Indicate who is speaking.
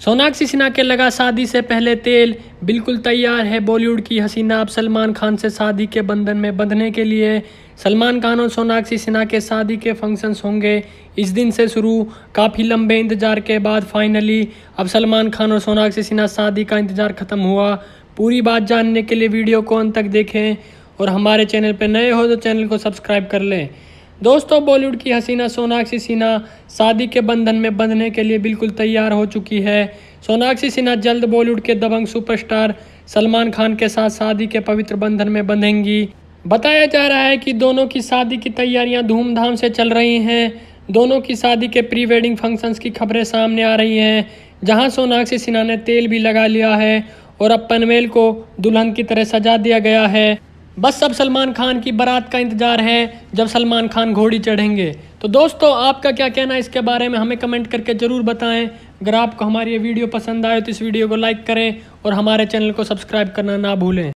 Speaker 1: सोनाक्षी सिन्हा के लगा शादी से पहले तेल बिल्कुल तैयार है बॉलीवुड की हसीना अब सलमान खान से शादी के बंधन में बंधने के लिए सलमान खान और सोनाक्षी सिन्हा के शादी के फंक्शंस होंगे इस दिन से शुरू काफ़ी लंबे इंतज़ार के बाद फाइनली अब सलमान खान और सोनाक्षी सिन्हा शादी का इंतज़ार ख़त्म हुआ पूरी बात जानने के लिए वीडियो को अंत तक देखें और हमारे चैनल पर नए हो तो चैनल को सब्सक्राइब कर लें दोस्तों बॉलीवुड की हसीना सोनाक्षी सिन्हा शादी के बंधन में बंधने के लिए बिल्कुल तैयार हो चुकी है सोनाक्षी सिन्हा जल्द बॉलीवुड के दबंग सुपरस्टार सलमान खान के साथ शादी के पवित्र बंधन में बंधेंगी बताया जा रहा है कि दोनों की शादी की तैयारियां धूमधाम से चल रही हैं दोनों की शादी के प्री वेडिंग फंक्शंस की खबरें सामने आ रही हैं जहां सोनाक्षी सिन्हा ने तेल भी लगा लिया है और अब पनवेल को दुल्हन की तरह सजा दिया गया है बस अब सलमान खान की बारात का इंतज़ार है जब सलमान खान घोड़ी चढ़ेंगे तो दोस्तों आपका क्या कहना है इसके बारे में हमें कमेंट करके ज़रूर बताएं अगर आपको हमारी ये वीडियो पसंद आए तो इस वीडियो को लाइक करें और हमारे चैनल को सब्सक्राइब करना ना भूलें